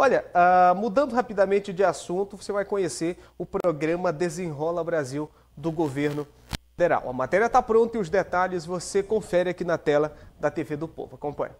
Olha, uh, mudando rapidamente de assunto, você vai conhecer o programa Desenrola Brasil do governo federal. A matéria está pronta e os detalhes você confere aqui na tela da TV do Povo. Acompanhe.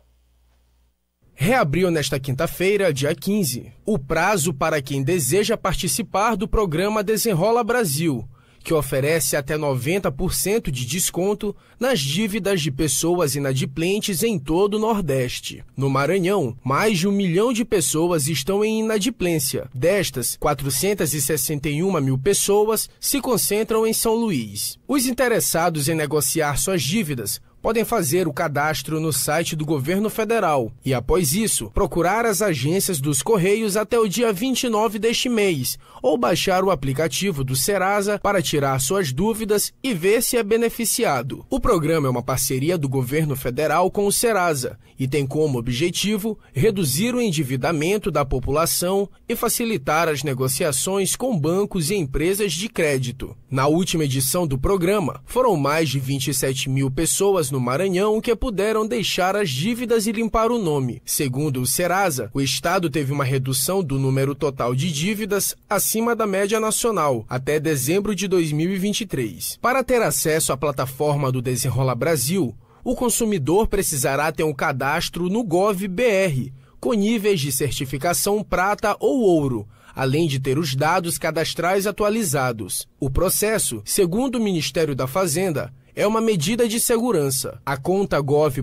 Reabriu nesta quinta-feira, dia 15, o prazo para quem deseja participar do programa Desenrola Brasil que oferece até 90% de desconto nas dívidas de pessoas inadimplentes em todo o Nordeste. No Maranhão, mais de um milhão de pessoas estão em inadimplência. Destas, 461 mil pessoas se concentram em São Luís. Os interessados em negociar suas dívidas podem fazer o cadastro no site do governo federal e, após isso, procurar as agências dos Correios até o dia 29 deste mês ou baixar o aplicativo do Serasa para tirar suas dúvidas e ver se é beneficiado. O programa é uma parceria do governo federal com o Serasa e tem como objetivo reduzir o endividamento da população e facilitar as negociações com bancos e empresas de crédito. Na última edição do programa, foram mais de 27 mil pessoas no Maranhão que puderam deixar as dívidas e limpar o nome. Segundo o Serasa, o Estado teve uma redução do número total de dívidas acima da média nacional até dezembro de 2023. Para ter acesso à plataforma do Desenrola Brasil, o consumidor precisará ter um cadastro no GovBR, com níveis de certificação prata ou ouro, além de ter os dados cadastrais atualizados. O processo, segundo o Ministério da Fazenda, é uma medida de segurança. A conta gov.br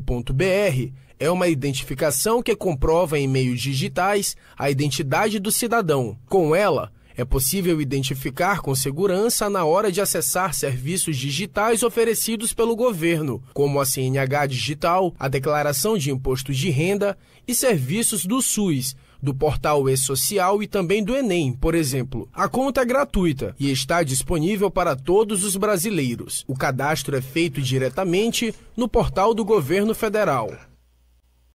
é uma identificação que comprova em meios digitais a identidade do cidadão. Com ela, é possível identificar com segurança na hora de acessar serviços digitais oferecidos pelo governo, como a CNH Digital, a Declaração de Imposto de Renda e serviços do SUS, do portal E-Social e também do Enem, por exemplo. A conta é gratuita e está disponível para todos os brasileiros. O cadastro é feito diretamente no portal do governo federal.